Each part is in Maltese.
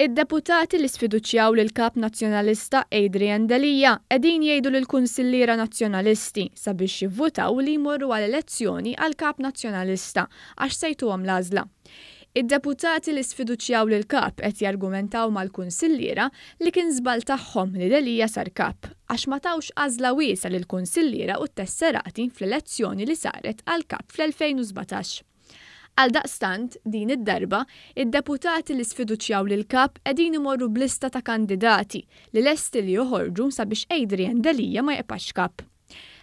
Id-deputati li sfiduċjaw lil kap nazzjonalista Adrian Dalija edin jgħidu lil kunsilliera nazzjonalisti sabiex jivvutaw li jmorru għal elezzjoni għal kap nazzjonalista għax sejtuhom l-għażla. Id-deputati li sfiduċjaw lil kap qed jargumentaw mal-kunsilliera li kien żbal tagħhom li delija sar kap għax ma tawx għażla wiesa lil kunsilliera u t-tesserati fl-elezzjoni li saret għal kap fl-2017. Għal daqstant, din id-darba, id-deputati li sfiduċjaw lil kap edin imorru blista ta' kandidati li lesti li joħorġu sabiex Adrian Dalija ma jepax kap.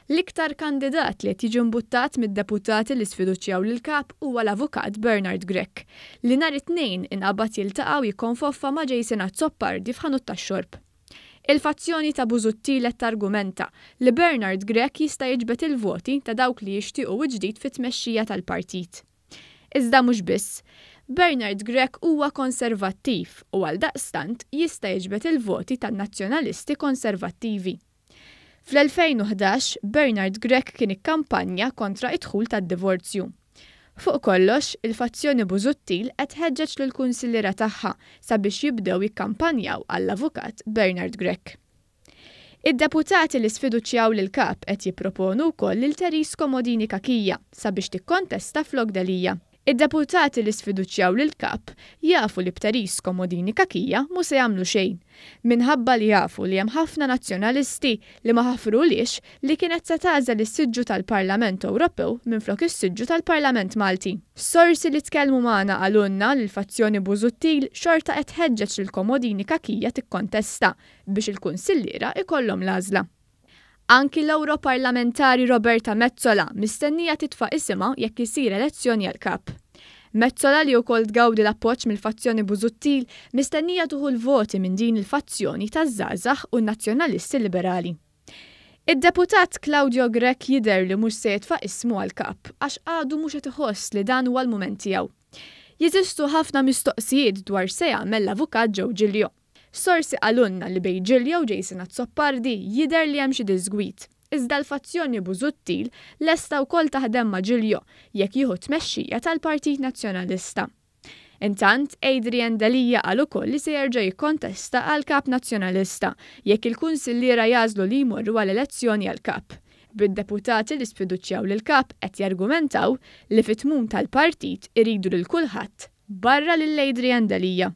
L-iktar kandidat li tiġi mbuttat mid-deputati li sfiduċjaw lil kap huwa l-avukat Bernard Grek, li nhar it-tnejn inqabad jiltaqgħu jikkonfoffa ma' Jason Azzopardi f'ħanut tax-xorb. Il-fazzjoni ta' Buzutti let argumenta li Bernard Grek jista' jiġbet il-voti ta' dawk li jixtiequ ġdid fit-tmexxija tal-partit. Iżda mhux biss. Bernard Grek huwa konservattiv u għal daqstant jista' jiġbet il-voti tan-nazzjonalisti konservattivi. Fl-2011, Bernard Grek kien ikkampanja kontra id-dħul tad-divorzju. Fuq kollox, il-fazzjoni Buzuttil qed ħeġġeġ lil kunsilliera tagħha sabiex jibdew jikkampanjaw għall-avukat Bernard Grek. Id-deputati li sfiduċjaw lil kap qed jipproponu wkoll lil Teris Komodini Kakija sabiex tikkontesta flok delija. Id-deputati li sfiduċjaw lil kap jafu li b'taris komodini kakija mu se jagħmlu xejn. Minħabba li jafu li hemm ħafna nazzjonalisti li ma ħafrulix li kienet se tażel is-siġġu tal-Parlament Ewropew minflok is-siġġu tal-Parlament Malti. Sorsi li tkellmu magħna għalunna li l-fazzjoni Buzuttil xorta qed ħeġġeġ lil komodini kakija tikkontesta biex il-kunsilliera ikollhom l-għażla. Anki l-Europarlamentari Roberta Mezzola mistennija titfa' isima jekk isir elezzjoni għal kap. Mezzola li wkoll tgawdi l-appoġġ mill-fazzjoni Buzuttil mistennija tuħu l-voti minn din il-fazzjoni taż-żgħażagħ u n-nazzjonalisti liberali. Id-deputat Claudio Grek jider li mhux se jitfa' ismu għal-kap għax għadu mhux qed iħoss li dan huwa l-mument tiegħu. Jeżistu ħafna mistoqsijiet dwar seja mell avukat ġew ġiljo. Sorsi għalunna li bej ġiljo u Jason Azzopardi jider li hemm xi iżda l-fazzjoni Bużuttil lesta wkoll taħdem ma' Ġiljo jekk jieħu tmexxija tal-Partit Nazzjonalista. Intant, Adrian Dalija għal ukoll li se jerġa' jikkontesta għal kap nazzjonalista jekk il-kunsilliera jażlu li jmorru għal elezzjoni għal kap. Bid-deputati li sfiduċjaw lil kap qed jargumentaw li fit-tmum tal-partit iridu lil kulħadd barra lil Adrian Dalija.